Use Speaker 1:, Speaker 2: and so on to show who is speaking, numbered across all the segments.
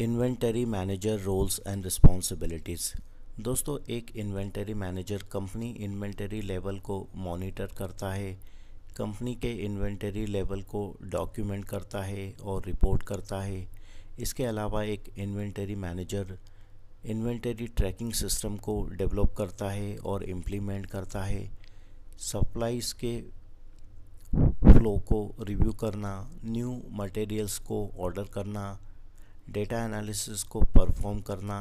Speaker 1: inventory manager roles and responsibilities दोस्तों एक inventory manager company inventory level को monitor करता है कंपनी के इन्वेंटरी लेवल को डॉक्यूमेंट करता है और रिपोर्ट करता है इसके अलावा एक inventory manager inventory tracking system को डेवलप करता है और इम्प्लीमेंट करता है सप्लाइज के फ्लो को रिव्यू करना न्यू मटेरियल्स को ऑर्डर करना डेटा एनालिसिस को परफॉर्म करना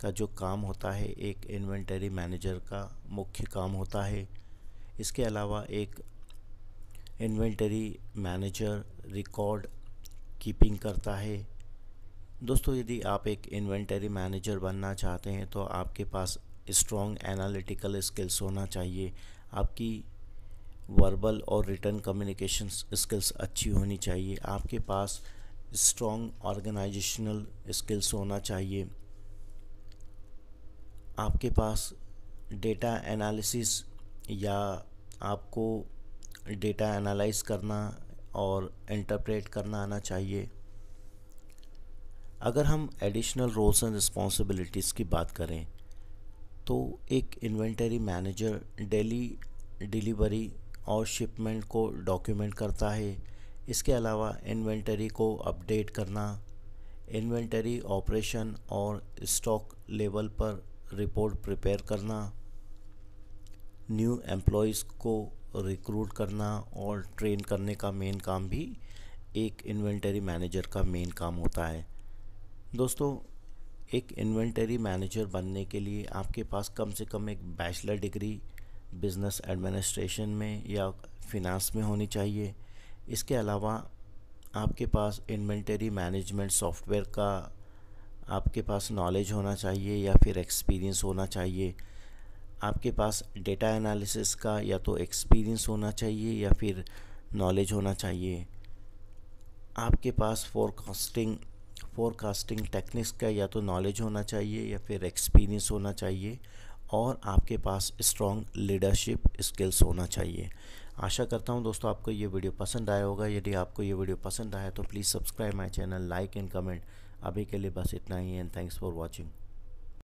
Speaker 1: का जो काम होता है एक इन्वेंटरी मैनेजर का मुख्य काम होता है इसके अलावा एक इन्वेंटरी मैनेजर रिकॉर्ड कीपिंग करता है दोस्तों यदि आप एक इन्वेंटरी मैनेजर बनना चाहते हैं तो आपके पास स्ट्रॉन्ग एनालिटिकल स्किल्स होना चाहिए आपकी वर्बल और रिटर्न कम्युनिकेशन स्किल्स अच्छी होनी चाहिए आपके पास स्ट्रॉन्ग ऑर्गेनाइजेशनल स्किल्स होना चाहिए आपके पास डेटा एनालिसिस या आपको डेटा एनालाइज करना और इंटरप्रेट करना आना चाहिए अगर हम एडिशनल रोल्स एंड रिस्पॉन्सिबिलिटीज़ की बात करें तो एक इन्वेंटरी मैनेजर डेली डिलीवरी और शिपमेंट को डॉक्यूमेंट करता है इसके अलावा इन्वेंटरी को अपडेट करना इन्वेंटरी ऑपरेशन और स्टॉक लेवल पर रिपोर्ट प्रिपेयर करना न्यू एम्प्लॉयज़ को रिक्रूट करना और ट्रेन करने का मेन काम भी एक इन्वेंटरी मैनेजर का मेन काम होता है दोस्तों एक इन्वेंटरी मैनेजर बनने के लिए आपके पास कम से कम एक बैचलर डिग्री बिज़नेस एडमिनिस्ट्रेशन में या फिनांस में होनी चाहिए इसके अलावा आपके पास इन्वेंटरी मैनेजमेंट सॉफ्टवेयर का आपके पास नॉलेज होना चाहिए या फिर एक्सपीरियंस होना चाहिए आपके पास डेटा एनालिसिस का या तो एक्सपीरियंस होना चाहिए या फिर नॉलेज होना चाहिए आपके पास फोरकास्टिंग फोरकास्टिंग टेक्निक्स का या तो नॉलेज होना चाहिए या फिर एक्सपीरियंस होना चाहिए और आपके पास स्ट्रॉन्ग लीडरशिप स्किल्स होना चाहिए आशा करता हूं दोस्तों आपको ये वीडियो पसंद आया होगा यदि आपको ये वीडियो पसंद आया तो please subscribe my channel like and comment अभी के लिए बस इतना ही एंड थैंक्स फॉर वॉचिंग